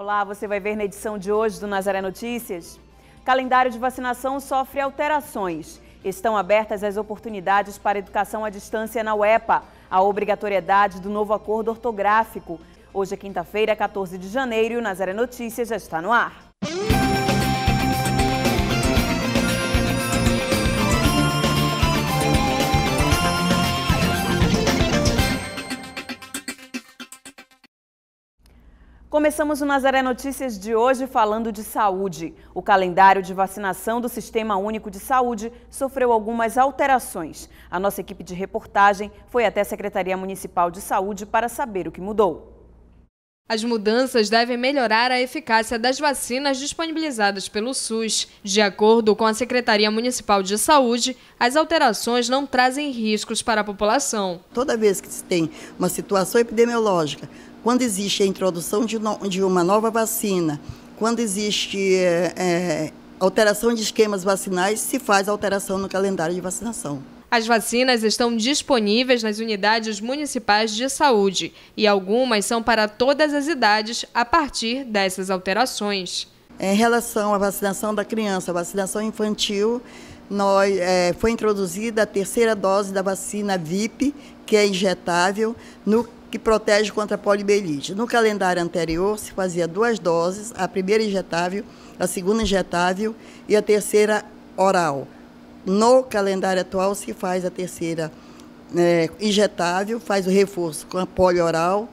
Olá, você vai ver na edição de hoje do Nazaré Notícias. Calendário de vacinação sofre alterações. Estão abertas as oportunidades para educação à distância na UEPA, a obrigatoriedade do novo acordo ortográfico. Hoje é quinta-feira, 14 de janeiro, e o Nazaré Notícias já está no ar. Começamos o Nazaré Notícias de hoje falando de saúde. O calendário de vacinação do Sistema Único de Saúde sofreu algumas alterações. A nossa equipe de reportagem foi até a Secretaria Municipal de Saúde para saber o que mudou. As mudanças devem melhorar a eficácia das vacinas disponibilizadas pelo SUS. De acordo com a Secretaria Municipal de Saúde, as alterações não trazem riscos para a população. Toda vez que se tem uma situação epidemiológica quando existe a introdução de, no, de uma nova vacina, quando existe é, é, alteração de esquemas vacinais, se faz alteração no calendário de vacinação. As vacinas estão disponíveis nas unidades municipais de saúde e algumas são para todas as idades a partir dessas alterações. Em relação à vacinação da criança, a vacinação infantil, nós, é, foi introduzida a terceira dose da vacina VIP, que é injetável, no que protege contra a poliomielite. No calendário anterior, se fazia duas doses, a primeira injetável, a segunda injetável e a terceira oral. No calendário atual, se faz a terceira é, injetável, faz o reforço com a polioral,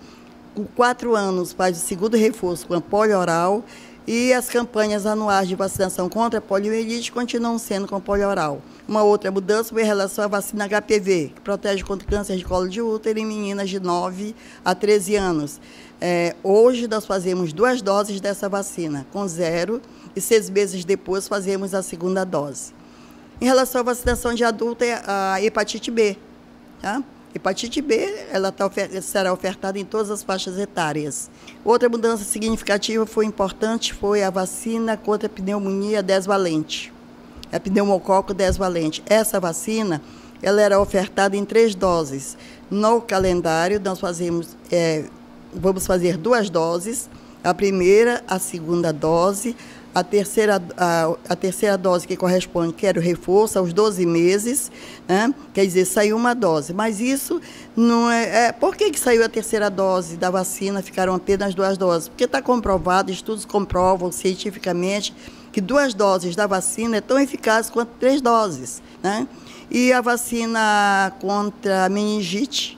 com quatro anos faz o segundo reforço com a polioral oral e as campanhas anuais de vacinação contra a poliomielite continuam sendo com polio oral. Uma outra mudança foi em relação à vacina HPV, que protege contra câncer de colo de útero em meninas de 9 a 13 anos. É, hoje nós fazemos duas doses dessa vacina, com zero, e seis meses depois fazemos a segunda dose. Em relação à vacinação de adulto, é a hepatite B. Tá? Hepatite B ela tá, será ofertada em todas as faixas etárias. Outra mudança significativa foi importante foi a vacina contra a pneumonia 10 valente, a pneumococo 10 valente. Essa vacina ela era ofertada em três doses. No calendário nós fazemos, é, vamos fazer duas doses, a primeira, a segunda dose a terceira, a, a terceira dose que corresponde, quero reforço, aos 12 meses, né? quer dizer, saiu uma dose. Mas isso não é, é. Por que, que saiu a terceira dose da vacina, ficaram apenas duas doses? Porque está comprovado, estudos comprovam cientificamente que duas doses da vacina é tão eficaz quanto três doses. Né? E a vacina contra a meningite,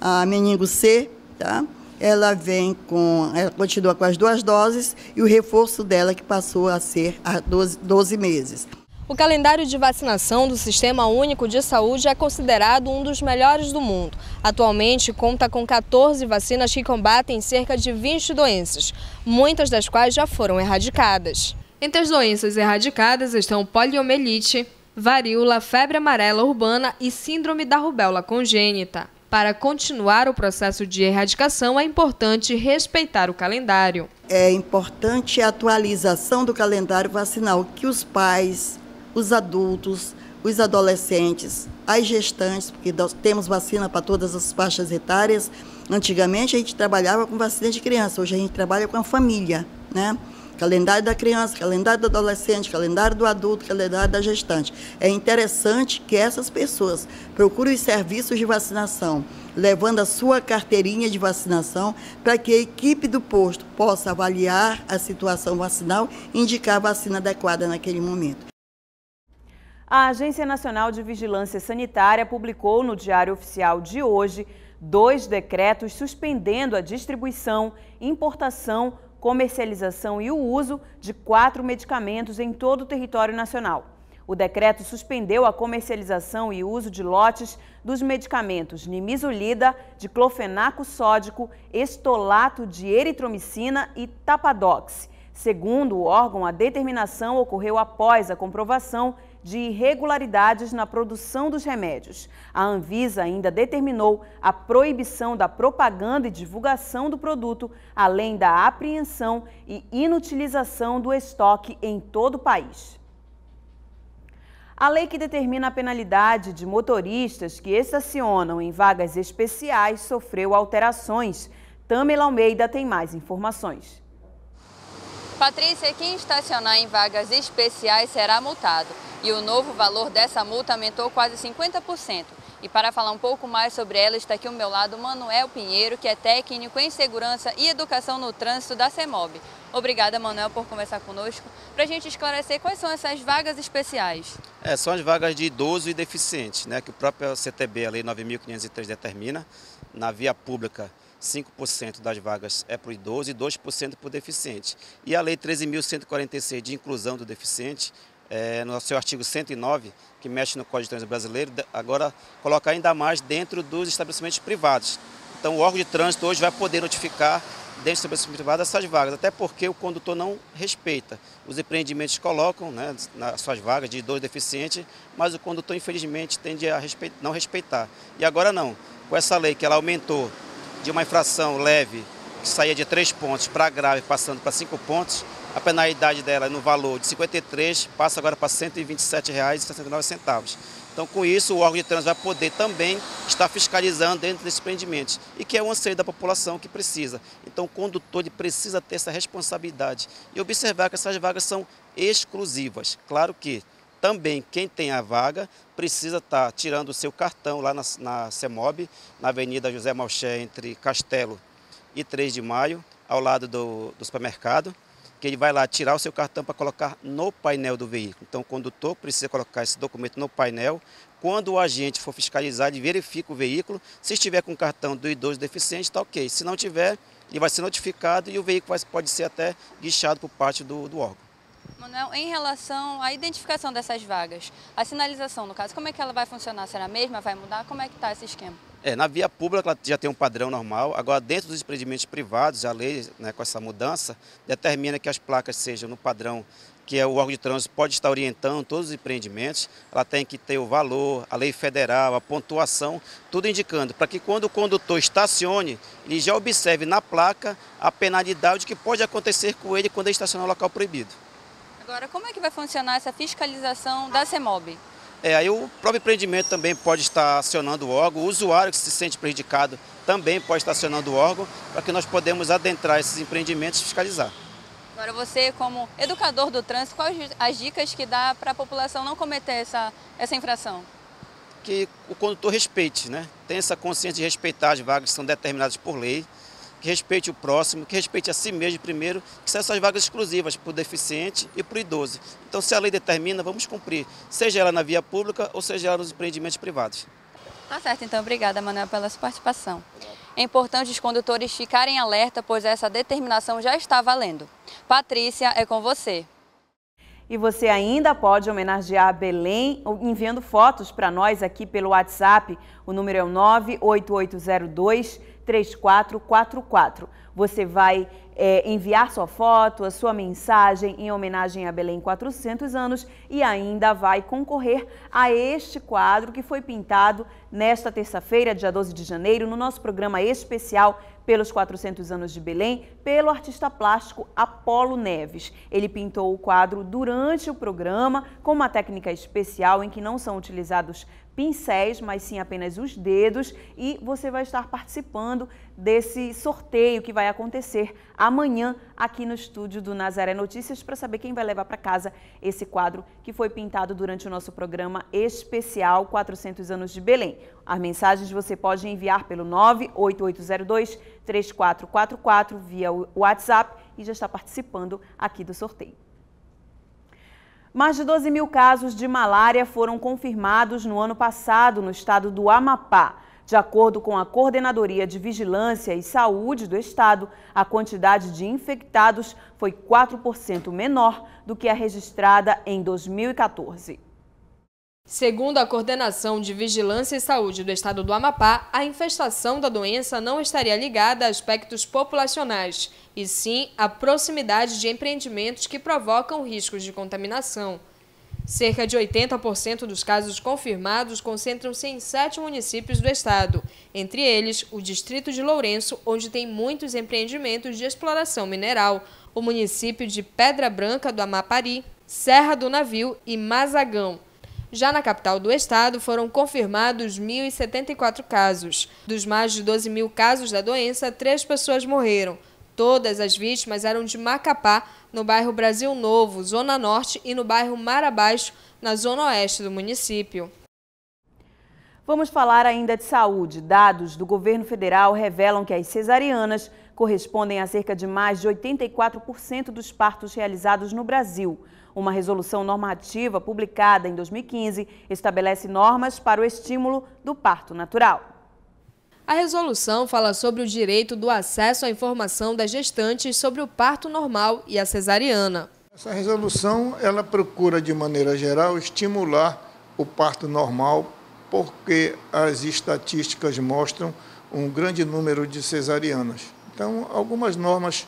a meningo C, tá? ela vem com, ela continua com as duas doses e o reforço dela que passou a ser a 12, 12 meses. O calendário de vacinação do Sistema Único de Saúde é considerado um dos melhores do mundo. Atualmente, conta com 14 vacinas que combatem cerca de 20 doenças, muitas das quais já foram erradicadas. Entre as doenças erradicadas estão poliomielite, varíola, febre amarela urbana e síndrome da rubéola congênita. Para continuar o processo de erradicação, é importante respeitar o calendário. É importante a atualização do calendário vacinal que os pais, os adultos, os adolescentes, as gestantes, porque temos vacina para todas as faixas etárias. Antigamente a gente trabalhava com vacina de criança, hoje a gente trabalha com a família, né? calendário da criança, calendário do adolescente, calendário do adulto, calendário da gestante. É interessante que essas pessoas procurem os serviços de vacinação, levando a sua carteirinha de vacinação, para que a equipe do posto possa avaliar a situação vacinal e indicar a vacina adequada naquele momento. A Agência Nacional de Vigilância Sanitária publicou no Diário Oficial de hoje dois decretos suspendendo a distribuição, importação, comercialização e o uso de quatro medicamentos em todo o território nacional. O decreto suspendeu a comercialização e uso de lotes dos medicamentos nimizulida, diclofenaco sódico, estolato de eritromicina e tapadox. Segundo o órgão, a determinação ocorreu após a comprovação de irregularidades na produção dos remédios. A Anvisa ainda determinou a proibição da propaganda e divulgação do produto, além da apreensão e inutilização do estoque em todo o país. A lei que determina a penalidade de motoristas que estacionam em vagas especiais sofreu alterações. Tamela Almeida tem mais informações. Patrícia, quem estacionar em vagas especiais será multado. E o novo valor dessa multa aumentou quase 50%. E para falar um pouco mais sobre ela, está aqui ao meu lado Manuel Pinheiro, que é técnico em segurança e educação no trânsito da CEMOB. Obrigada, Manuel, por conversar conosco. Para a gente esclarecer, quais são essas vagas especiais? É, são as vagas de idoso e deficiente, né, que o próprio CTB, a Lei 9.503, determina. Na via pública, 5% das vagas é para o idoso e 2% para o deficiente. E a Lei 13.146 de inclusão do deficiente é, no seu artigo 109, que mexe no Código de Trânsito Brasileiro, agora coloca ainda mais dentro dos estabelecimentos privados. Então, o órgão de trânsito hoje vai poder notificar dentro do estabelecimento privado essas vagas, até porque o condutor não respeita. Os empreendimentos colocam né, nas suas vagas de dois deficientes mas o condutor, infelizmente, tende a respeitar, não respeitar. E agora não. Com essa lei que ela aumentou de uma infração leve, que saía de três pontos para grave, passando para cinco pontos, a penalidade dela no valor de 53 passa agora para R$ 127,69. Então, com isso, o órgão de trânsito vai poder também estar fiscalizando dentro desses empreendimentos, e que é o anseio da população que precisa. Então, o condutor precisa ter essa responsabilidade e observar que essas vagas são exclusivas. Claro que também quem tem a vaga precisa estar tirando o seu cartão lá na, na CEMOB, na Avenida José Malché, entre Castelo e 3 de Maio, ao lado do, do supermercado que ele vai lá tirar o seu cartão para colocar no painel do veículo. Então, o condutor precisa colocar esse documento no painel. Quando o agente for fiscalizar, ele verifica o veículo. Se estiver com o cartão do idoso deficiente, está ok. Se não tiver, ele vai ser notificado e o veículo pode ser até guichado por parte do, do órgão. Manuel, em relação à identificação dessas vagas, a sinalização, no caso, como é que ela vai funcionar? Será a mesma? Vai mudar? Como é que está esse esquema? É, na via pública ela já tem um padrão normal, agora dentro dos empreendimentos privados, a lei, né, com essa mudança, determina que as placas sejam no padrão que é o órgão de trânsito pode estar orientando todos os empreendimentos, ela tem que ter o valor, a lei federal, a pontuação, tudo indicando, para que quando o condutor estacione, ele já observe na placa a penalidade que pode acontecer com ele quando ele estacionar no local proibido. Agora, como é que vai funcionar essa fiscalização da CEMOB? É, aí o próprio empreendimento também pode estar acionando o órgão, o usuário que se sente prejudicado também pode estar acionando o órgão, para que nós podemos adentrar esses empreendimentos e fiscalizar. Agora você, como educador do trânsito, quais as dicas que dá para a população não cometer essa, essa infração? Que o condutor respeite, né? Tenha essa consciência de respeitar as vagas que são determinadas por lei, que respeite o próximo, que respeite a si mesmo primeiro, que são essas vagas exclusivas para o deficiente e para o idoso. Então, se a lei determina, vamos cumprir, seja ela na via pública ou seja ela nos empreendimentos privados. Tá certo, então. Obrigada, Manuel, pela sua participação. É importante os condutores ficarem alerta, pois essa determinação já está valendo. Patrícia, é com você. E você ainda pode homenagear Belém enviando fotos para nós aqui pelo WhatsApp. O número é o 98802 3444. Você vai é, enviar sua foto, a sua mensagem em homenagem a Belém 400 anos e ainda vai concorrer a este quadro que foi pintado nesta terça-feira, dia 12 de janeiro, no nosso programa especial pelos 400 anos de Belém, pelo artista plástico Apolo Neves. Ele pintou o quadro durante o programa com uma técnica especial em que não são utilizados pincéis, mas sim apenas os dedos, e você vai estar participando desse sorteio que vai acontecer amanhã aqui no estúdio do Nazaré Notícias para saber quem vai levar para casa esse quadro que foi pintado durante o nosso programa especial 400 anos de Belém. As mensagens você pode enviar pelo 98802 3444 via WhatsApp e já está participando aqui do sorteio. Mais de 12 mil casos de malária foram confirmados no ano passado no estado do Amapá. De acordo com a Coordenadoria de Vigilância e Saúde do Estado, a quantidade de infectados foi 4% menor do que a registrada em 2014. Segundo a Coordenação de Vigilância e Saúde do Estado do Amapá, a infestação da doença não estaria ligada a aspectos populacionais, e sim à proximidade de empreendimentos que provocam riscos de contaminação. Cerca de 80% dos casos confirmados concentram-se em sete municípios do estado, entre eles o distrito de Lourenço, onde tem muitos empreendimentos de exploração mineral, o município de Pedra Branca do Amapari, Serra do Navio e Mazagão. Já na capital do estado, foram confirmados 1.074 casos. Dos mais de 12 mil casos da doença, três pessoas morreram. Todas as vítimas eram de Macapá, no bairro Brasil Novo, Zona Norte, e no bairro Mar Abaixo, na zona oeste do município. Vamos falar ainda de saúde. Dados do governo federal revelam que as cesarianas correspondem a cerca de mais de 84% dos partos realizados no Brasil. Uma resolução normativa publicada em 2015 estabelece normas para o estímulo do parto natural. A resolução fala sobre o direito do acesso à informação das gestantes sobre o parto normal e a cesariana. Essa resolução ela procura, de maneira geral, estimular o parto normal, porque as estatísticas mostram um grande número de cesarianas. Então, algumas normas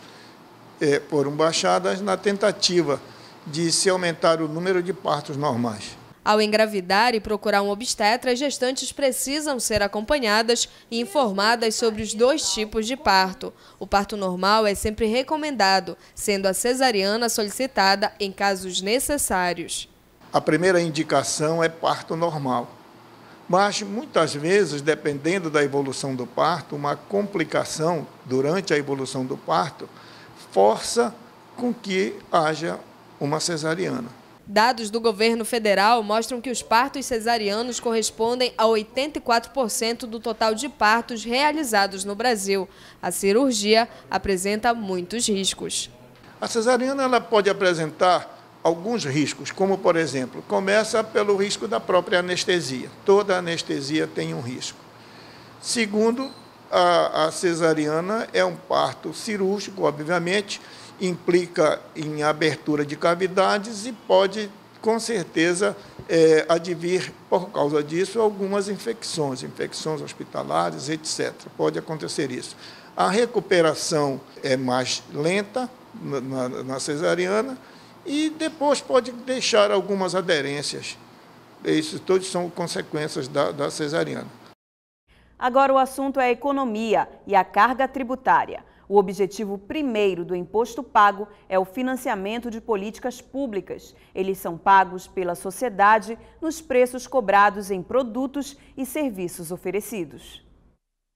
é, foram baixadas na tentativa de se aumentar o número de partos normais. Ao engravidar e procurar um obstetra, as gestantes precisam ser acompanhadas e informadas sobre os dois tipos de parto. O parto normal é sempre recomendado, sendo a cesariana solicitada em casos necessários. A primeira indicação é parto normal. Mas muitas vezes, dependendo da evolução do parto, uma complicação durante a evolução do parto força com que haja uma cesariana. Dados do governo federal mostram que os partos cesarianos correspondem a 84% do total de partos realizados no Brasil. A cirurgia apresenta muitos riscos. A cesariana ela pode apresentar alguns riscos, como por exemplo, começa pelo risco da própria anestesia. Toda anestesia tem um risco. Segundo, a, a cesariana é um parto cirúrgico, obviamente, implica em abertura de cavidades e pode, com certeza, é, advir, por causa disso, algumas infecções, infecções hospitalares, etc. Pode acontecer isso. A recuperação é mais lenta na, na cesariana e depois pode deixar algumas aderências. Isso todos são consequências da, da cesariana. Agora o assunto é a economia e a carga tributária. O objetivo primeiro do imposto pago é o financiamento de políticas públicas. Eles são pagos pela sociedade nos preços cobrados em produtos e serviços oferecidos.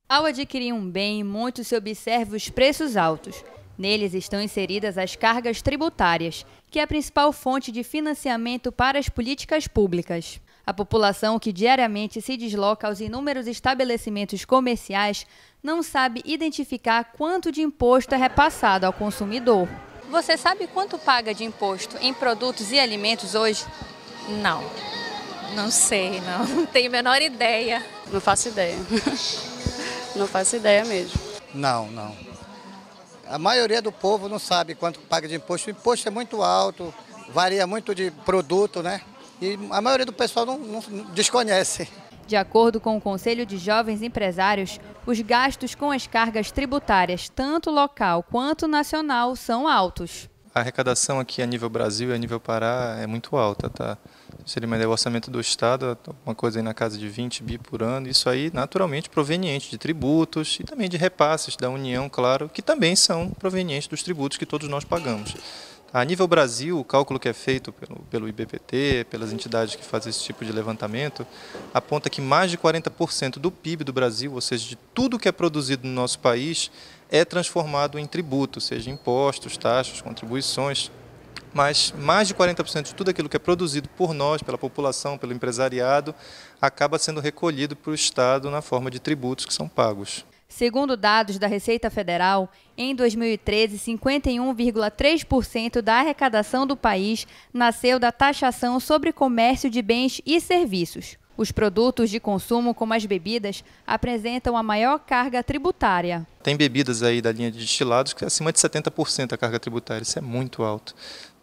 Ao adquirir um bem, muito se observa os preços altos. Neles estão inseridas as cargas tributárias, que é a principal fonte de financiamento para as políticas públicas. A população que diariamente se desloca aos inúmeros estabelecimentos comerciais não sabe identificar quanto de imposto é repassado ao consumidor. Você sabe quanto paga de imposto em produtos e alimentos hoje? Não. Não sei, não. Não tenho a menor ideia. Não faço ideia. Não faço ideia mesmo. Não, não. A maioria do povo não sabe quanto paga de imposto. O imposto é muito alto, varia muito de produto, né? E a maioria do pessoal não, não desconhece. De acordo com o Conselho de Jovens Empresários, os gastos com as cargas tributárias, tanto local quanto nacional, são altos. A arrecadação aqui a nível Brasil e a nível Pará é muito alta, tá? mandar o orçamento do Estado, uma coisa aí na casa de 20 bi por ano, isso aí naturalmente proveniente de tributos e também de repasses da União, claro, que também são provenientes dos tributos que todos nós pagamos. A nível Brasil, o cálculo que é feito pelo, pelo IBPT, pelas entidades que fazem esse tipo de levantamento, aponta que mais de 40% do PIB do Brasil, ou seja, de tudo que é produzido no nosso país, é transformado em tributo, seja impostos, taxas, contribuições. Mas mais de 40% de tudo aquilo que é produzido por nós, pela população, pelo empresariado, acaba sendo recolhido para o Estado na forma de tributos que são pagos. Segundo dados da Receita Federal, em 2013, 51,3% da arrecadação do país nasceu da taxação sobre comércio de bens e serviços. Os produtos de consumo, como as bebidas, apresentam a maior carga tributária. Tem bebidas aí da linha de destilados que é acima de 70% a carga tributária, isso é muito alto.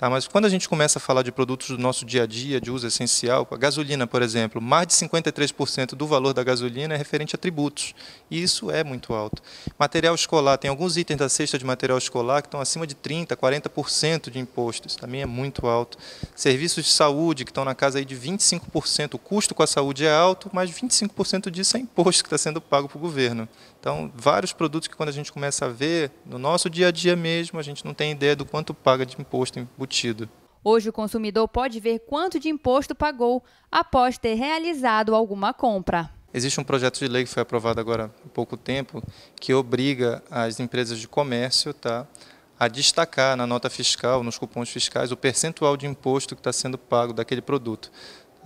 Ah, mas quando a gente começa a falar de produtos do nosso dia a dia, de uso essencial, a gasolina, por exemplo, mais de 53% do valor da gasolina é referente a tributos. E isso é muito alto. Material escolar, tem alguns itens da cesta de material escolar que estão acima de 30%, 40% de imposto. Isso também é muito alto. Serviços de saúde, que estão na casa aí de 25%. O custo com a saúde é alto, mas 25% disso é imposto que está sendo pago para o governo. Então, vários produtos que quando a gente começa a ver, no nosso dia a dia mesmo, a gente não tem ideia do quanto paga de imposto embutido. Hoje o consumidor pode ver quanto de imposto pagou após ter realizado alguma compra. Existe um projeto de lei que foi aprovado agora há pouco tempo que obriga as empresas de comércio tá, a destacar na nota fiscal, nos cupons fiscais, o percentual de imposto que está sendo pago daquele produto.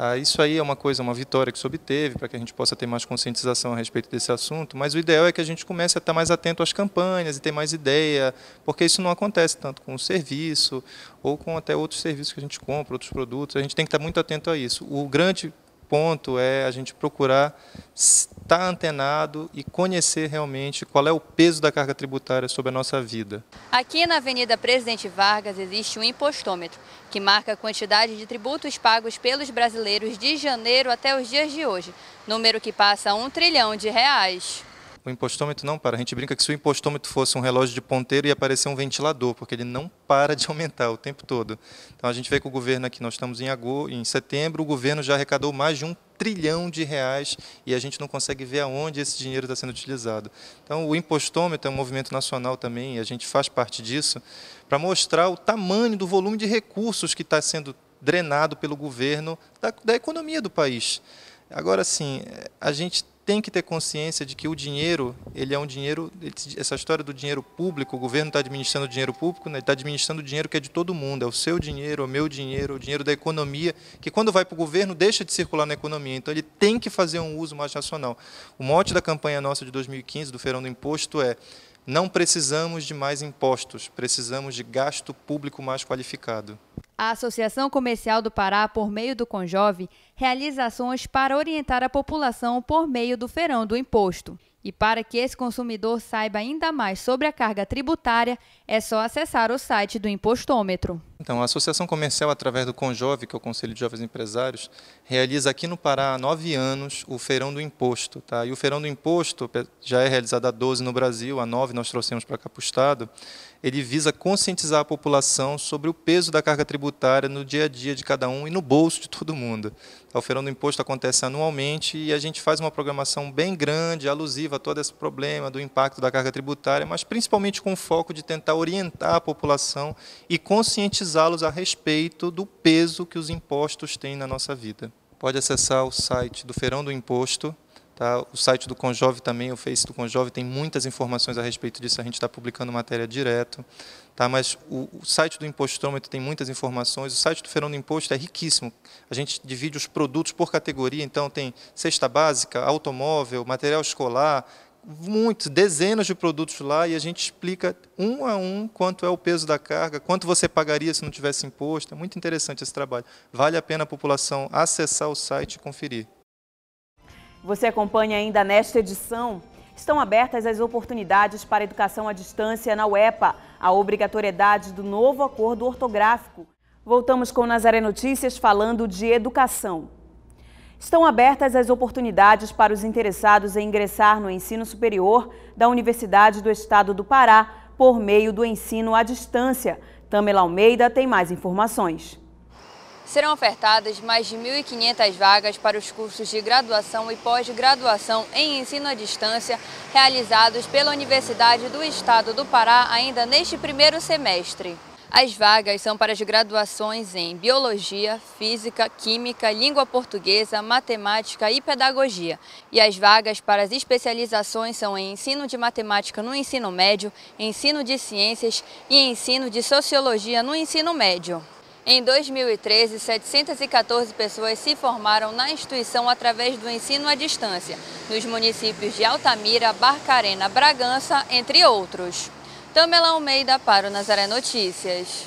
Ah, isso aí é uma coisa, uma vitória que se obteve para que a gente possa ter mais conscientização a respeito desse assunto, mas o ideal é que a gente comece a estar mais atento às campanhas e ter mais ideia, porque isso não acontece tanto com o serviço ou com até outros serviços que a gente compra, outros produtos. A gente tem que estar muito atento a isso. O grande ponto é a gente procurar estar antenado e conhecer realmente qual é o peso da carga tributária sobre a nossa vida. Aqui na Avenida Presidente Vargas existe um impostômetro, que marca a quantidade de tributos pagos pelos brasileiros de janeiro até os dias de hoje, número que passa a um trilhão de reais o impostômetro não para. A gente brinca que se o impostômetro fosse um relógio de ponteiro, ia aparecer um ventilador, porque ele não para de aumentar o tempo todo. Então a gente vê que o governo aqui, nós estamos em agosto, em setembro, o governo já arrecadou mais de um trilhão de reais e a gente não consegue ver aonde esse dinheiro está sendo utilizado. Então, o impostômetro é um movimento nacional também, e a gente faz parte disso, para mostrar o tamanho do volume de recursos que está sendo drenado pelo governo da, da economia do país. Agora, sim, a gente tem que ter consciência de que o dinheiro, ele é um dinheiro, essa história do dinheiro público, o governo está administrando o dinheiro público, né? ele está administrando o dinheiro que é de todo mundo, é o seu dinheiro, é o meu dinheiro, é o dinheiro da economia, que quando vai para o governo deixa de circular na economia, então ele tem que fazer um uso mais racional. O mote da campanha nossa de 2015, do Feirão do Imposto, é não precisamos de mais impostos, precisamos de gasto público mais qualificado. A Associação Comercial do Pará, por meio do Conjove, realiza ações para orientar a população por meio do feirão do imposto. E para que esse consumidor saiba ainda mais sobre a carga tributária, é só acessar o site do Impostômetro. Então, a Associação Comercial, através do Conjove, que é o Conselho de Jovens Empresários, realiza aqui no Pará há nove anos o Feirão do Imposto. Tá? E o Feirão do Imposto já é realizado há 12 no Brasil, há nove nós trouxemos para cá Estado ele visa conscientizar a população sobre o peso da carga tributária no dia a dia de cada um e no bolso de todo mundo. Tá o Feirão do Imposto acontece anualmente e a gente faz uma programação bem grande, alusiva a todo esse problema do impacto da carga tributária, mas principalmente com o foco de tentar orientar a população e conscientizá-los a respeito do peso que os impostos têm na nossa vida. Pode acessar o site do Feirão do Imposto, Tá? O site do Conjove também, o Face do Conjove, tem muitas informações a respeito disso. A gente está publicando matéria direto. Tá? Mas o, o site do Impostômetro tem muitas informações. O site do Feirão do Imposto é riquíssimo. A gente divide os produtos por categoria. Então, tem cesta básica, automóvel, material escolar, muitos, dezenas de produtos lá e a gente explica um a um quanto é o peso da carga, quanto você pagaria se não tivesse imposto. É muito interessante esse trabalho. Vale a pena a população acessar o site e conferir. Você acompanha ainda nesta edição. Estão abertas as oportunidades para educação à distância na UEPA, a obrigatoriedade do novo acordo ortográfico. Voltamos com Nazaré Notícias falando de educação. Estão abertas as oportunidades para os interessados em ingressar no ensino superior da Universidade do Estado do Pará por meio do ensino à distância. Tamela Almeida tem mais informações serão ofertadas mais de 1.500 vagas para os cursos de graduação e pós-graduação em ensino à distância realizados pela Universidade do Estado do Pará ainda neste primeiro semestre. As vagas são para as graduações em Biologia, Física, Química, Língua Portuguesa, Matemática e Pedagogia. E as vagas para as especializações são em Ensino de Matemática no Ensino Médio, Ensino de Ciências e Ensino de Sociologia no Ensino Médio. Em 2013, 714 pessoas se formaram na instituição através do ensino à distância, nos municípios de Altamira, Barcarena, Bragança, entre outros. Tamela Almeida para o Nazaré Notícias.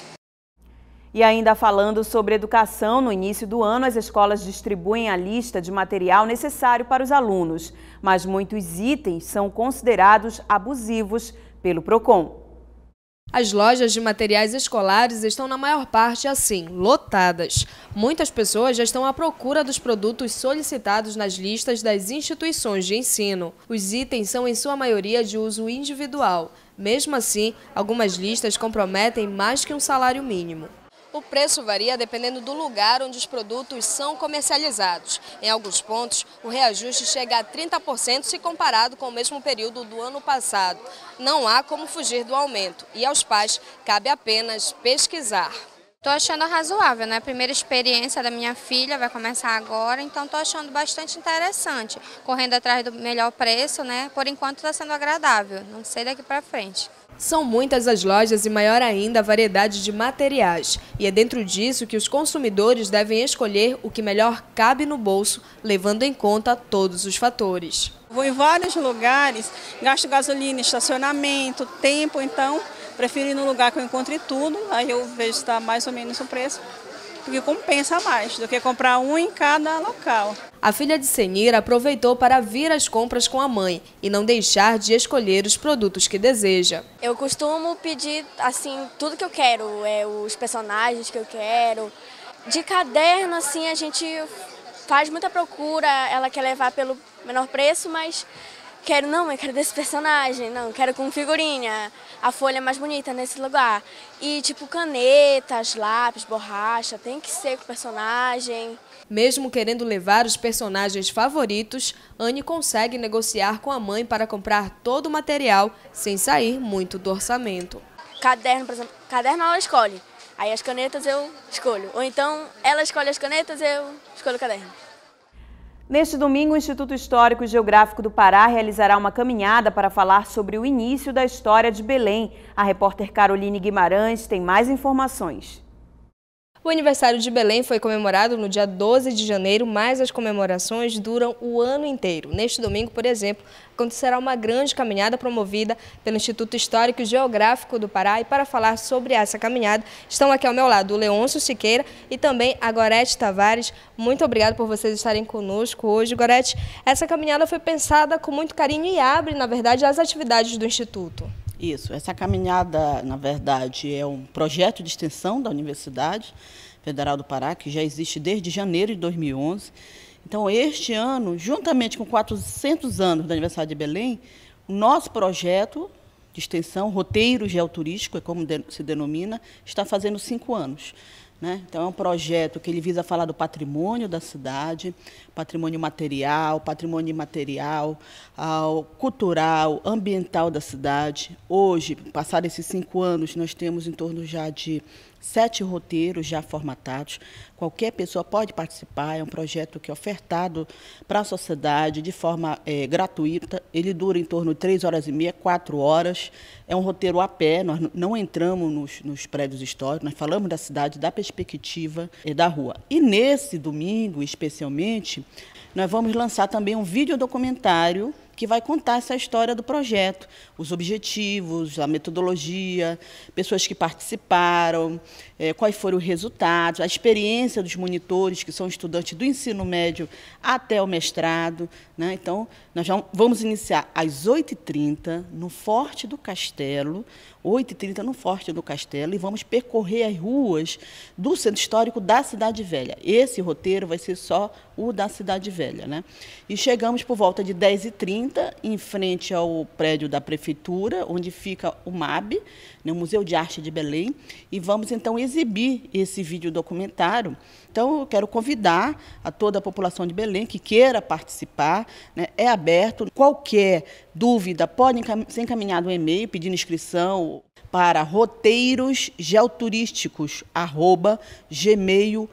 E ainda falando sobre educação, no início do ano as escolas distribuem a lista de material necessário para os alunos, mas muitos itens são considerados abusivos pelo PROCON. As lojas de materiais escolares estão na maior parte assim, lotadas. Muitas pessoas já estão à procura dos produtos solicitados nas listas das instituições de ensino. Os itens são em sua maioria de uso individual. Mesmo assim, algumas listas comprometem mais que um salário mínimo. O preço varia dependendo do lugar onde os produtos são comercializados. Em alguns pontos, o reajuste chega a 30% se comparado com o mesmo período do ano passado. Não há como fugir do aumento e aos pais cabe apenas pesquisar. Estou achando razoável, né? A primeira experiência da minha filha vai começar agora, então estou achando bastante interessante. Correndo atrás do melhor preço, né? Por enquanto está sendo agradável, não sei daqui para frente. São muitas as lojas e maior ainda a variedade de materiais. E é dentro disso que os consumidores devem escolher o que melhor cabe no bolso, levando em conta todos os fatores. Vou em vários lugares, gasto gasolina, estacionamento, tempo, então prefiro ir no lugar que eu encontre tudo, aí eu vejo se está mais ou menos o preço porque compensa mais do que comprar um em cada local. A filha de Senira aproveitou para vir às compras com a mãe e não deixar de escolher os produtos que deseja. Eu costumo pedir assim tudo que eu quero, é, os personagens que eu quero. De caderno assim a gente faz muita procura, ela quer levar pelo menor preço, mas quero, não, eu quero desse personagem, não, quero com figurinha, a folha mais bonita nesse lugar. E tipo canetas, lápis, borracha, tem que ser com o personagem. Mesmo querendo levar os personagens favoritos, Anne consegue negociar com a mãe para comprar todo o material sem sair muito do orçamento. Caderno, por exemplo, caderno ela escolhe, aí as canetas eu escolho. Ou então ela escolhe as canetas, eu escolho o caderno. Neste domingo, o Instituto Histórico e Geográfico do Pará realizará uma caminhada para falar sobre o início da história de Belém. A repórter Caroline Guimarães tem mais informações. O aniversário de Belém foi comemorado no dia 12 de janeiro, mas as comemorações duram o ano inteiro. Neste domingo, por exemplo, acontecerá uma grande caminhada promovida pelo Instituto Histórico e Geográfico do Pará. E para falar sobre essa caminhada, estão aqui ao meu lado o Leôncio Siqueira e também a Gorete Tavares. Muito obrigado por vocês estarem conosco hoje. Gorete, essa caminhada foi pensada com muito carinho e abre, na verdade, as atividades do Instituto. Isso, essa caminhada, na verdade, é um projeto de extensão da Universidade Federal do Pará, que já existe desde janeiro de 2011. Então, este ano, juntamente com 400 anos da Universidade de Belém, o nosso projeto de extensão, roteiro geoturístico, é como se denomina, está fazendo cinco anos. Né? Então, é um projeto que ele visa falar do patrimônio da cidade, patrimônio material, patrimônio imaterial, ao cultural, ambiental da cidade. Hoje, passados esses cinco anos, nós temos em torno já de sete roteiros já formatados. Qualquer pessoa pode participar, é um projeto que é ofertado para a sociedade de forma é, gratuita. Ele dura em torno de três horas e meia, quatro horas. É um roteiro a pé, nós não entramos nos, nos prédios históricos, nós falamos da cidade, da perspectiva e eh, da rua. E nesse domingo, especialmente, nós vamos lançar também um vídeo documentário que vai contar essa história do projeto, os objetivos, a metodologia, pessoas que participaram, é, quais foram os resultados, a experiência dos monitores, que são estudantes do ensino médio até o mestrado. Né? Então, nós vamos iniciar às 8h30 no Forte do Castelo, 8h30 no Forte do Castelo, e vamos percorrer as ruas do centro histórico da Cidade Velha. Esse roteiro vai ser só o da Cidade Velha. Né? E chegamos por volta de 10h30 em frente ao prédio da Prefeitura, onde fica o MAB, né, o Museu de Arte de Belém, e vamos então exibir esse vídeo documentário. Então, eu quero convidar a toda a população de Belém que queira participar, né, é aberto. Qualquer dúvida pode ser encaminhado um e-mail pedindo inscrição para roteirosgeoturísticos.gmail.com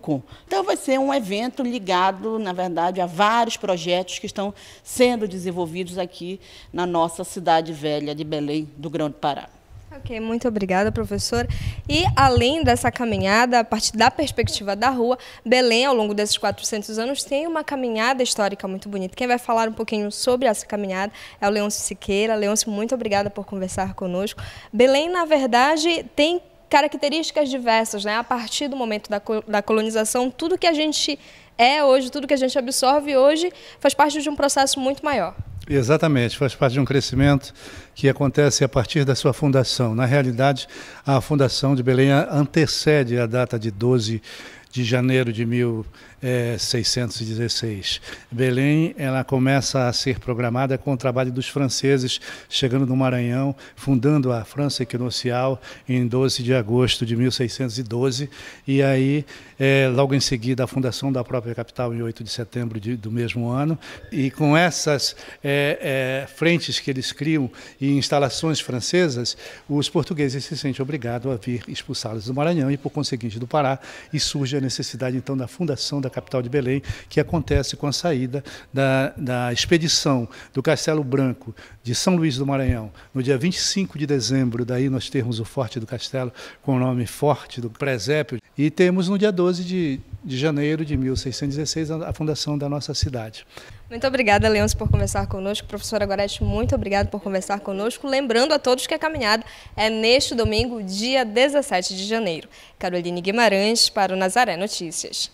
com. Então, vai ser um evento ligado, na verdade, a vários projetos que estão sendo desenvolvidos aqui na nossa cidade velha de Belém do Grande Pará. Ok, muito obrigada, professor. E além dessa caminhada, a partir da perspectiva da rua, Belém, ao longo desses 400 anos, tem uma caminhada histórica muito bonita. Quem vai falar um pouquinho sobre essa caminhada é o Leôncio Siqueira. Leôncio, muito obrigada por conversar conosco. Belém, na verdade, tem características diversas, né? A partir do momento da, da colonização, tudo que a gente é hoje, tudo que a gente absorve hoje, faz parte de um processo muito maior. Exatamente, faz parte de um crescimento que acontece a partir da sua fundação. Na realidade, a fundação de Belém antecede a data de 12 de janeiro de 1000 é, 616. Belém, ela começa a ser programada com o trabalho dos franceses chegando no Maranhão, fundando a França Equinocial em 12 de agosto de 1612, e aí, é, logo em seguida, a fundação da própria capital em 8 de setembro de, do mesmo ano, e com essas é, é, frentes que eles criam e instalações francesas, os portugueses se sentem obrigados a vir expulsá-los do Maranhão e, por conseguinte, do Pará, e surge a necessidade, então, da fundação da capital de Belém, que acontece com a saída da, da expedição do Castelo Branco de São Luís do Maranhão, no dia 25 de dezembro, daí nós temos o Forte do Castelo com o nome Forte do Presépio, e temos no dia 12 de, de janeiro de 1616 a, a fundação da nossa cidade. Muito obrigada, Leôncio, por conversar conosco. Professora Gorete, muito obrigado por conversar conosco. Lembrando a todos que a é caminhada é neste domingo, dia 17 de janeiro. Caroline Guimarães, para o Nazaré Notícias.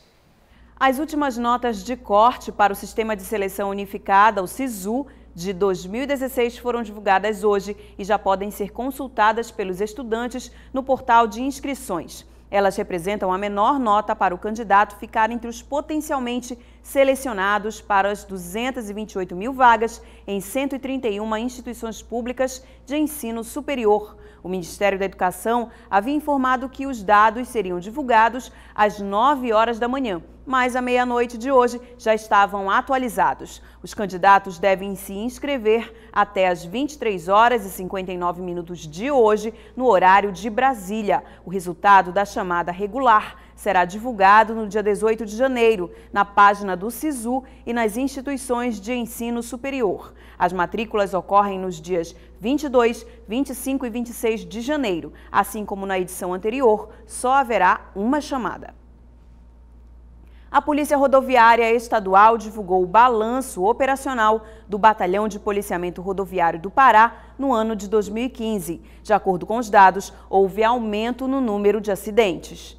As últimas notas de corte para o Sistema de Seleção Unificada, o SISU, de 2016 foram divulgadas hoje e já podem ser consultadas pelos estudantes no portal de inscrições. Elas representam a menor nota para o candidato ficar entre os potencialmente selecionados para as 228 mil vagas em 131 instituições públicas de ensino superior. O Ministério da Educação havia informado que os dados seriam divulgados às 9 horas da manhã, mas à meia-noite de hoje já estavam atualizados. Os candidatos devem se inscrever até às 23 horas e 59 minutos de hoje, no horário de Brasília. O resultado da chamada regular será divulgado no dia 18 de janeiro, na página do SISU e nas instituições de ensino superior. As matrículas ocorrem nos dias 22, 25 e 26 de janeiro. Assim como na edição anterior, só haverá uma chamada. A Polícia Rodoviária Estadual divulgou o balanço operacional do Batalhão de Policiamento Rodoviário do Pará no ano de 2015. De acordo com os dados, houve aumento no número de acidentes.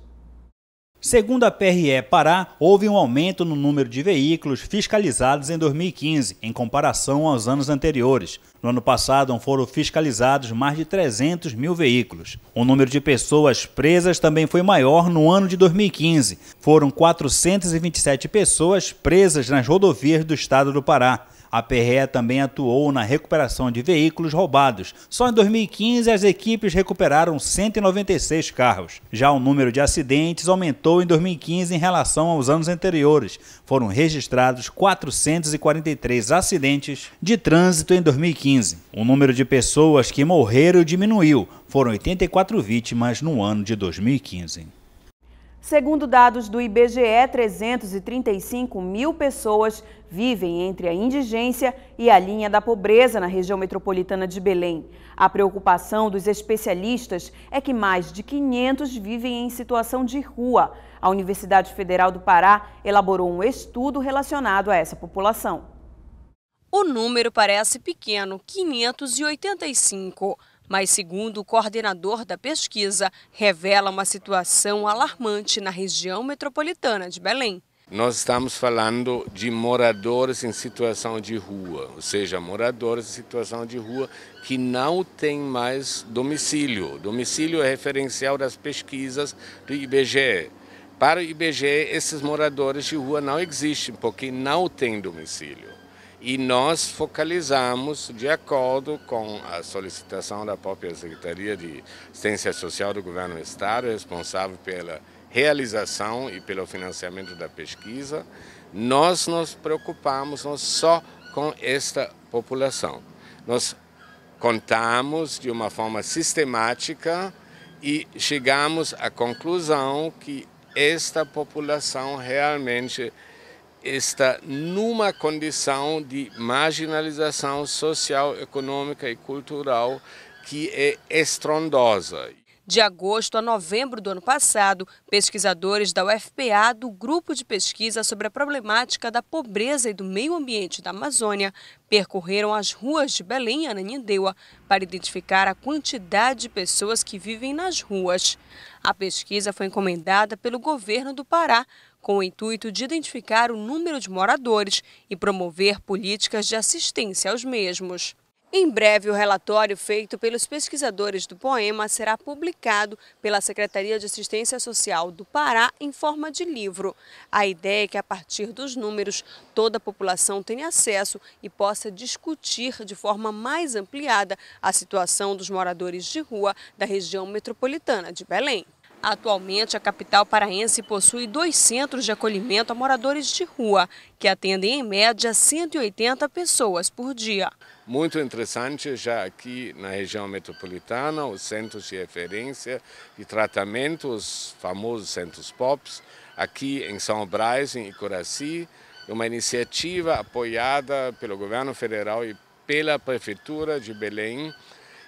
Segundo a PRE Pará, houve um aumento no número de veículos fiscalizados em 2015, em comparação aos anos anteriores. No ano passado foram fiscalizados mais de 300 mil veículos. O número de pessoas presas também foi maior no ano de 2015. Foram 427 pessoas presas nas rodovias do estado do Pará. A PRE também atuou na recuperação de veículos roubados. Só em 2015, as equipes recuperaram 196 carros. Já o número de acidentes aumentou em 2015 em relação aos anos anteriores. Foram registrados 443 acidentes de trânsito em 2015. O número de pessoas que morreram diminuiu. Foram 84 vítimas no ano de 2015. Segundo dados do IBGE, 335 mil pessoas vivem entre a indigência e a linha da pobreza na região metropolitana de Belém. A preocupação dos especialistas é que mais de 500 vivem em situação de rua. A Universidade Federal do Pará elaborou um estudo relacionado a essa população. O número parece pequeno, 585 mas, segundo o coordenador da pesquisa, revela uma situação alarmante na região metropolitana de Belém. Nós estamos falando de moradores em situação de rua, ou seja, moradores em situação de rua que não têm mais domicílio. Domicílio é referencial das pesquisas do IBGE. Para o IBGE, esses moradores de rua não existem, porque não têm domicílio e nós focalizamos, de acordo com a solicitação da própria Secretaria de Assistência Social do Governo do Estado, responsável pela realização e pelo financiamento da pesquisa, nós nos preocupamos não só com esta população. Nós contamos de uma forma sistemática e chegamos à conclusão que esta população realmente está numa condição de marginalização social, econômica e cultural que é estrondosa. De agosto a novembro do ano passado, pesquisadores da UFPA, do Grupo de Pesquisa sobre a Problemática da Pobreza e do Meio Ambiente da Amazônia, percorreram as ruas de Belém e Ananindeua para identificar a quantidade de pessoas que vivem nas ruas. A pesquisa foi encomendada pelo governo do Pará com o intuito de identificar o número de moradores e promover políticas de assistência aos mesmos. Em breve, o relatório feito pelos pesquisadores do Poema será publicado pela Secretaria de Assistência Social do Pará em forma de livro. A ideia é que, a partir dos números, toda a população tenha acesso e possa discutir de forma mais ampliada a situação dos moradores de rua da região metropolitana de Belém. Atualmente, a capital paraense possui dois centros de acolhimento a moradores de rua, que atendem em média 180 pessoas por dia. Muito interessante, já aqui na região metropolitana, os centros de referência e tratamento, os famosos centros POPs, aqui em São Brás, em Icoraci, uma iniciativa apoiada pelo governo federal e pela prefeitura de Belém,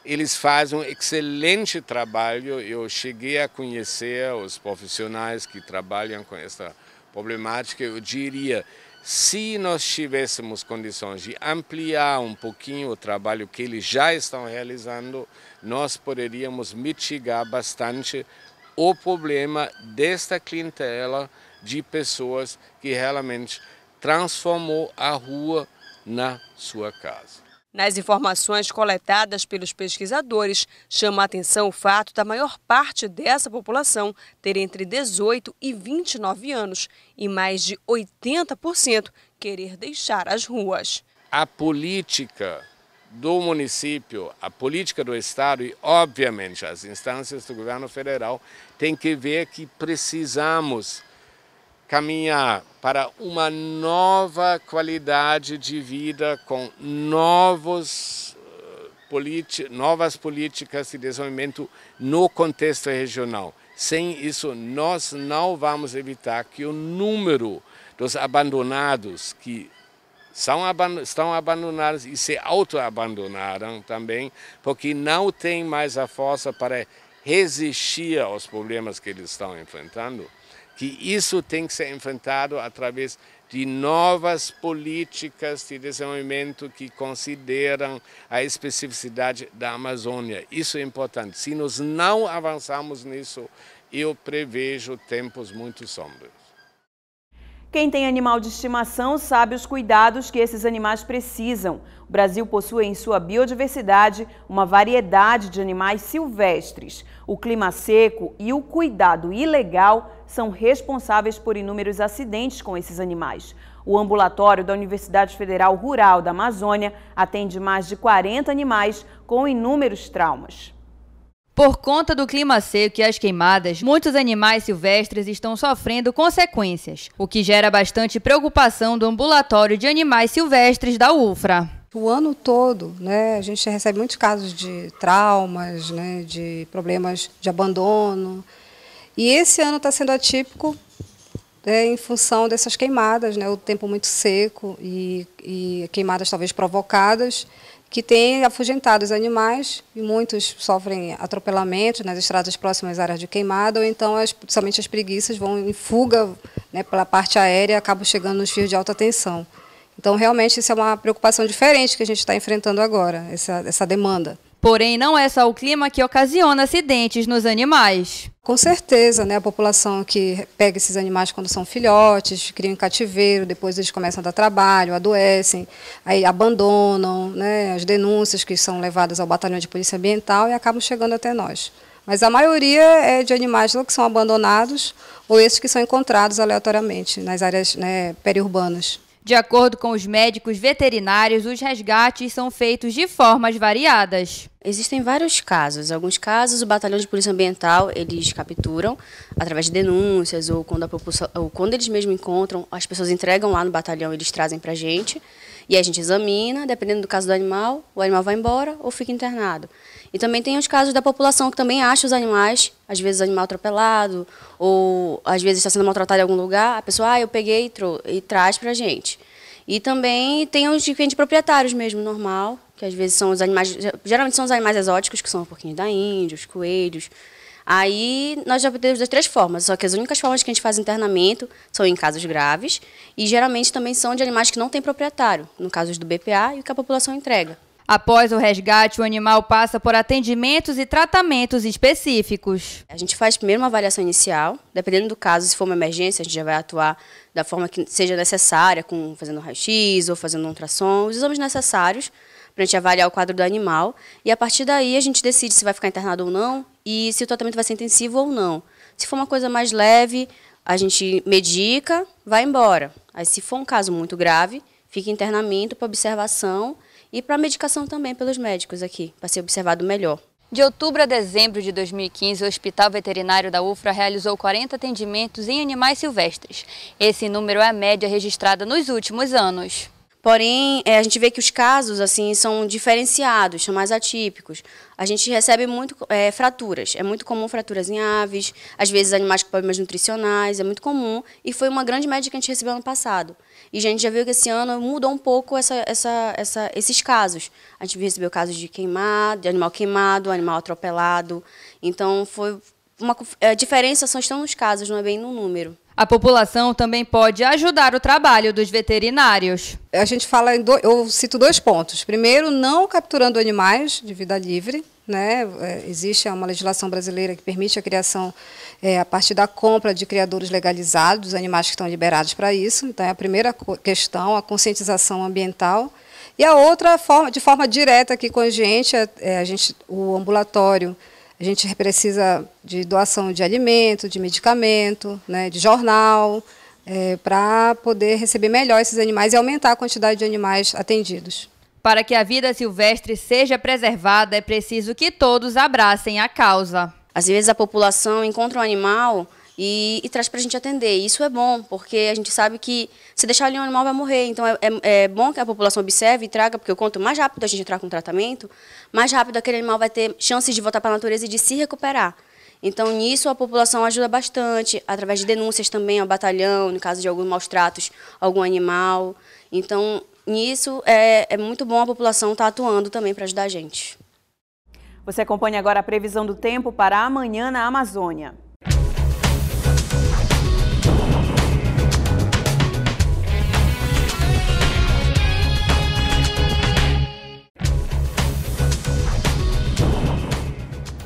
eles fazem um excelente trabalho. Eu cheguei a conhecer os profissionais que trabalham com essa problemática. Eu diria, se nós tivéssemos condições de ampliar um pouquinho o trabalho que eles já estão realizando, nós poderíamos mitigar bastante o problema desta clientela de pessoas que realmente transformou a rua na sua casa. Nas informações coletadas pelos pesquisadores, chama a atenção o fato da maior parte dessa população ter entre 18 e 29 anos e mais de 80% querer deixar as ruas. A política do município, a política do Estado e, obviamente, as instâncias do governo federal têm que ver que precisamos caminhar para uma nova qualidade de vida com novos eh, novas políticas de desenvolvimento no contexto regional. Sem isso, nós não vamos evitar que o número dos abandonados que são aban estão abandonados e se auto-abandonaram também, porque não têm mais a força para resistir aos problemas que eles estão enfrentando, que isso tem que ser enfrentado através de novas políticas de desenvolvimento que consideram a especificidade da Amazônia. Isso é importante. Se nós não avançarmos nisso, eu prevejo tempos muito sombrios. Quem tem animal de estimação sabe os cuidados que esses animais precisam. O Brasil possui em sua biodiversidade uma variedade de animais silvestres. O clima seco e o cuidado ilegal são responsáveis por inúmeros acidentes com esses animais. O ambulatório da Universidade Federal Rural da Amazônia atende mais de 40 animais com inúmeros traumas. Por conta do clima seco e as queimadas, muitos animais silvestres estão sofrendo consequências, o que gera bastante preocupação do ambulatório de animais silvestres da UFRA. O ano todo, né, a gente recebe muitos casos de traumas, né, de problemas de abandono. E esse ano está sendo atípico né, em função dessas queimadas, né, o tempo muito seco e, e queimadas talvez provocadas que tem afugentado os animais e muitos sofrem atropelamento nas estradas próximas às áreas de queimada, ou então as, somente as preguiças vão em fuga né, pela parte aérea, acabam chegando nos fios de alta tensão. Então, realmente, isso é uma preocupação diferente que a gente está enfrentando agora, essa, essa demanda. Porém, não é só o clima que ocasiona acidentes nos animais. Com certeza, né? A população que pega esses animais quando são filhotes, criam em cativeiro, depois eles começam a dar trabalho, adoecem, aí abandonam, né? As denúncias que são levadas ao batalhão de polícia ambiental e acabam chegando até nós. Mas a maioria é de animais que são abandonados ou esses que são encontrados aleatoriamente nas áreas né, periurbanas. De acordo com os médicos veterinários, os resgates são feitos de formas variadas. Existem vários casos. Alguns casos, o batalhão de polícia ambiental eles capturam através de denúncias ou quando, ou quando eles mesmos encontram, as pessoas entregam lá no batalhão, eles trazem para a gente. E a gente examina, dependendo do caso do animal, o animal vai embora ou fica internado. E também tem os casos da população que também acha os animais, às vezes o animal atropelado, ou às vezes está sendo maltratado em algum lugar, a pessoa, ah, eu peguei e, e traz para a gente. E também tem os diferentes de proprietários mesmo, normal, que às vezes são os animais, geralmente são os animais exóticos, que são um pouquinho da Índia, os coelhos, Aí nós já podemos das três formas, só que as únicas formas que a gente faz internamento são em casos graves e geralmente também são de animais que não têm proprietário, no caso do BPA e o que a população entrega. Após o resgate, o animal passa por atendimentos e tratamentos específicos. A gente faz primeiro uma avaliação inicial, dependendo do caso, se for uma emergência, a gente já vai atuar da forma que seja necessária, com fazendo raio-x ou fazendo um ultrassom, os exames necessários para a gente avaliar o quadro do animal. E a partir daí a gente decide se vai ficar internado ou não e se o tratamento vai ser intensivo ou não. Se for uma coisa mais leve, a gente medica, vai embora. Aí se for um caso muito grave, fica internamento para observação e para medicação também pelos médicos aqui, para ser observado melhor. De outubro a dezembro de 2015, o Hospital Veterinário da UFRA realizou 40 atendimentos em animais silvestres. Esse número é a média registrada nos últimos anos. Porém, é, a gente vê que os casos assim são diferenciados, são mais atípicos. A gente recebe muito é, fraturas. É muito comum fraturas em aves, às vezes animais com problemas nutricionais, é muito comum. E foi uma grande média que a gente recebeu ano passado. E a gente já viu que esse ano mudou um pouco essa, essa, essa, esses casos. A gente recebeu casos de queimado, de animal queimado, animal atropelado. Então, foi uma a é, diferença só estão nos casos, não é bem no número. A população também pode ajudar o trabalho dos veterinários. A gente fala em do, eu cito dois pontos. Primeiro, não capturando animais de vida livre. Né? É, existe uma legislação brasileira que permite a criação é, a partir da compra de criadores legalizados, animais que estão liberados para isso. Então, é a primeira questão, a conscientização ambiental. E a outra, forma, de forma direta aqui com a gente, é, é a gente o ambulatório a gente precisa de doação de alimento, de medicamento, né, de jornal, é, para poder receber melhor esses animais e aumentar a quantidade de animais atendidos. Para que a vida silvestre seja preservada, é preciso que todos abracem a causa. Às vezes a população encontra um animal e, e traz para a gente atender. Isso é bom, porque a gente sabe que se deixar ali um animal vai morrer. Então é, é, é bom que a população observe e traga, porque quanto mais rápido a gente entrar com o tratamento, mais rápido aquele animal vai ter chances de voltar para a natureza e de se recuperar. Então, nisso, a população ajuda bastante, através de denúncias também ao batalhão, no caso de alguns maus tratos, algum animal. Então, nisso, é, é muito bom a população estar tá atuando também para ajudar a gente. Você acompanha agora a previsão do tempo para amanhã na Amazônia.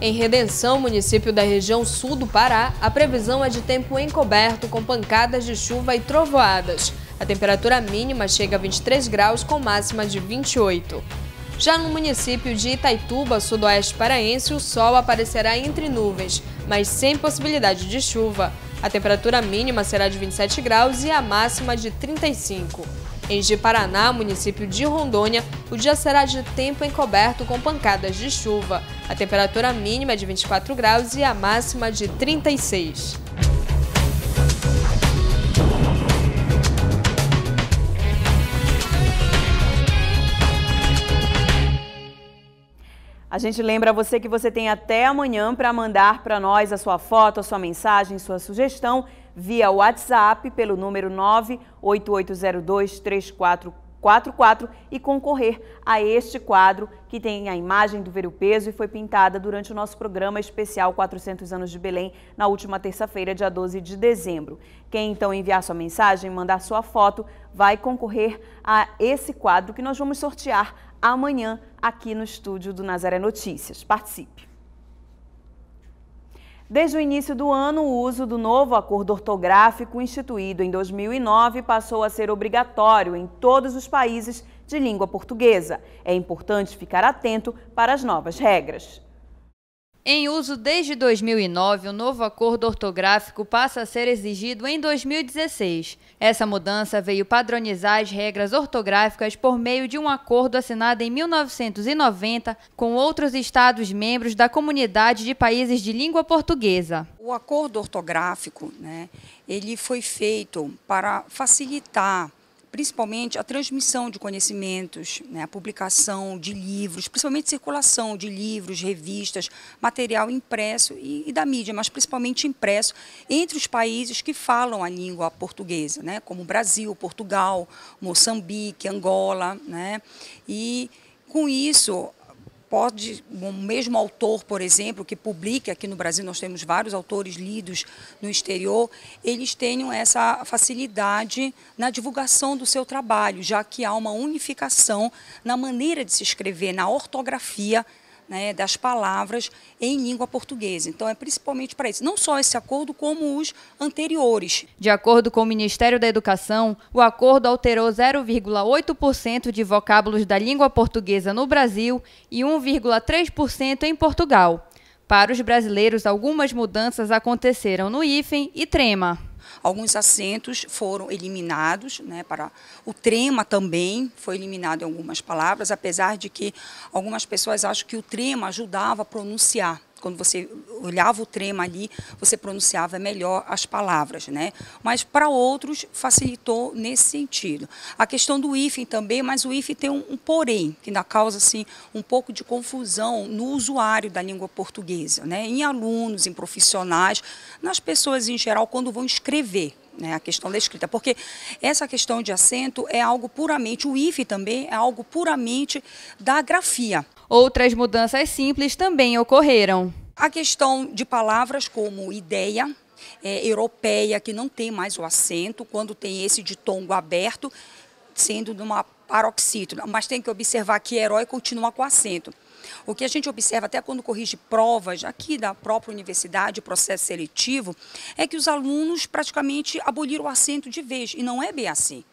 Em Redenção, município da região sul do Pará, a previsão é de tempo encoberto com pancadas de chuva e trovoadas. A temperatura mínima chega a 23 graus com máxima de 28. Já no município de Itaituba, sudoeste paraense, o sol aparecerá entre nuvens, mas sem possibilidade de chuva. A temperatura mínima será de 27 graus e a máxima de 35. Em Jiparaná, município de Rondônia, o dia será de tempo encoberto com pancadas de chuva. A temperatura mínima é de 24 graus e a máxima de 36. A gente lembra você que você tem até amanhã para mandar para nós a sua foto, a sua mensagem, sua sugestão via WhatsApp pelo número 988023444 e concorrer a este quadro que tem a imagem do Ver Peso e foi pintada durante o nosso programa especial 400 anos de Belém na última terça-feira, dia 12 de dezembro. Quem então enviar sua mensagem, mandar sua foto, vai concorrer a esse quadro que nós vamos sortear amanhã aqui no estúdio do Nazaré Notícias. Participe! Desde o início do ano, o uso do novo acordo ortográfico instituído em 2009 passou a ser obrigatório em todos os países de língua portuguesa. É importante ficar atento para as novas regras. Em uso desde 2009, o novo acordo ortográfico passa a ser exigido em 2016. Essa mudança veio padronizar as regras ortográficas por meio de um acordo assinado em 1990 com outros estados membros da comunidade de países de língua portuguesa. O acordo ortográfico, né, ele foi feito para facilitar principalmente a transmissão de conhecimentos, né, a publicação de livros, principalmente circulação de livros, revistas, material impresso e, e da mídia, mas principalmente impresso entre os países que falam a língua portuguesa, né, como Brasil, Portugal, Moçambique, Angola, né, e com isso pode o mesmo autor, por exemplo, que publique aqui no Brasil, nós temos vários autores lidos no exterior, eles tenham essa facilidade na divulgação do seu trabalho, já que há uma unificação na maneira de se escrever, na ortografia né, das palavras em língua portuguesa. Então, é principalmente para isso. Não só esse acordo, como os anteriores. De acordo com o Ministério da Educação, o acordo alterou 0,8% de vocábulos da língua portuguesa no Brasil e 1,3% em Portugal. Para os brasileiros, algumas mudanças aconteceram no IFEM e trema. Alguns acentos foram eliminados, né, para o trema também foi eliminado em algumas palavras, apesar de que algumas pessoas acham que o trema ajudava a pronunciar quando você olhava o trema ali, você pronunciava melhor as palavras, né? Mas para outros facilitou nesse sentido. A questão do hífen também, mas o hífen tem um, um, porém, que ainda causa assim um pouco de confusão no usuário da língua portuguesa, né? Em alunos, em profissionais, nas pessoas em geral quando vão escrever, né, a questão da escrita, porque essa questão de acento é algo puramente, o IFE também é algo puramente da grafia. Outras mudanças simples também ocorreram. A questão de palavras como ideia, é, europeia, que não tem mais o acento, quando tem esse de tongo aberto, sendo numa paroxítona. Mas tem que observar que herói continua com acento. O que a gente observa até quando corrige provas aqui da própria universidade, processo seletivo, é que os alunos praticamente aboliram o acento de vez, e não é bem assim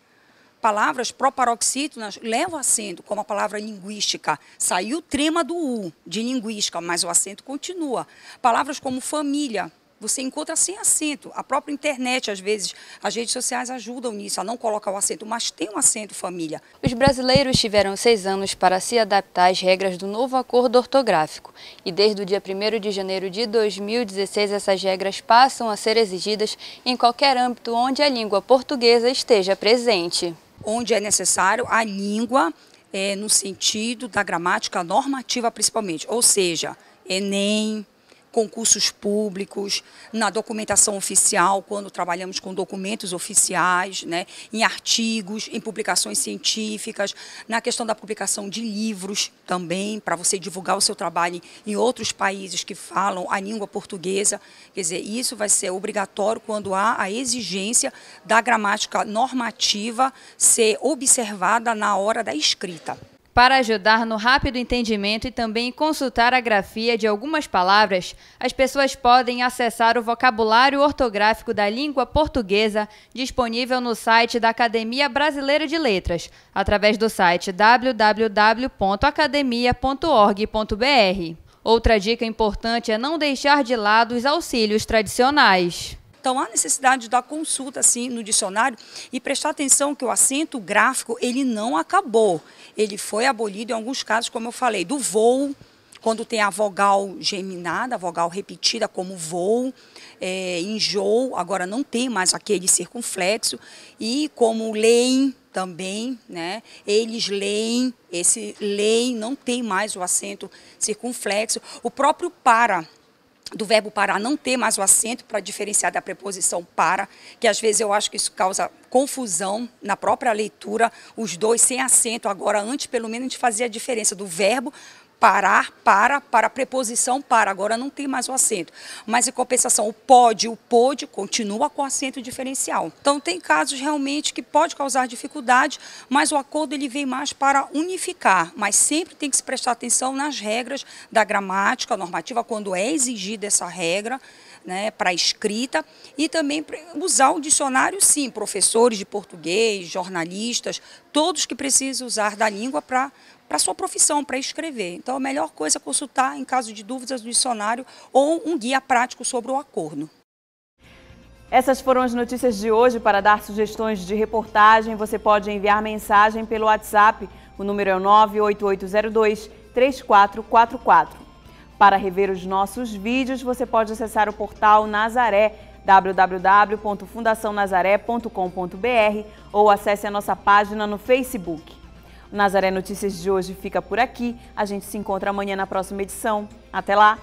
palavras proparoxítonas levam acento, como a palavra linguística. Saiu o trema do U, de linguística, mas o acento continua. Palavras como família, você encontra sem acento. A própria internet, às vezes, as redes sociais ajudam nisso, a não colocar o acento, mas tem um acento família. Os brasileiros tiveram seis anos para se adaptar às regras do novo acordo ortográfico. E desde o dia 1 de janeiro de 2016, essas regras passam a ser exigidas em qualquer âmbito onde a língua portuguesa esteja presente onde é necessário a língua é, no sentido da gramática normativa, principalmente, ou seja, Enem, concursos públicos, na documentação oficial, quando trabalhamos com documentos oficiais, né, em artigos, em publicações científicas, na questão da publicação de livros também, para você divulgar o seu trabalho em outros países que falam a língua portuguesa. Quer dizer, isso vai ser obrigatório quando há a exigência da gramática normativa ser observada na hora da escrita. Para ajudar no rápido entendimento e também consultar a grafia de algumas palavras, as pessoas podem acessar o vocabulário ortográfico da língua portuguesa disponível no site da Academia Brasileira de Letras, através do site www.academia.org.br. Outra dica importante é não deixar de lado os auxílios tradicionais. Então há necessidade da consulta assim no dicionário e prestar atenção que o acento gráfico ele não acabou. Ele foi abolido em alguns casos, como eu falei, do voo, quando tem a vogal geminada, a vogal repetida como voo, é, enjoo, agora não tem mais aquele circunflexo, e como leem também, né? Eles leem, esse leem não tem mais o acento circunflexo. O próprio para, do verbo parar não ter mais o acento para diferenciar da preposição para, que às vezes eu acho que isso causa confusão na própria leitura, os dois sem acento agora antes pelo menos a gente fazia a diferença do verbo parar, para, para a preposição para. Agora não tem mais o acento. Mas, em compensação, o pode, o pôde continua com acento diferencial. Então, tem casos realmente que pode causar dificuldade, mas o acordo ele vem mais para unificar. Mas sempre tem que se prestar atenção nas regras da gramática normativa, quando é exigida essa regra. Né, para escrita e também usar o dicionário, sim, professores de português, jornalistas, todos que precisam usar da língua para para sua profissão, para escrever. Então, a melhor coisa é consultar, em caso de dúvidas, o dicionário ou um guia prático sobre o acordo. Essas foram as notícias de hoje. Para dar sugestões de reportagem, você pode enviar mensagem pelo WhatsApp. O número é 98802 3444. Para rever os nossos vídeos, você pode acessar o portal Nazaré www.fundacionazaré.com.br ou acesse a nossa página no Facebook. Nazaré Notícias de hoje fica por aqui. A gente se encontra amanhã na próxima edição. Até lá!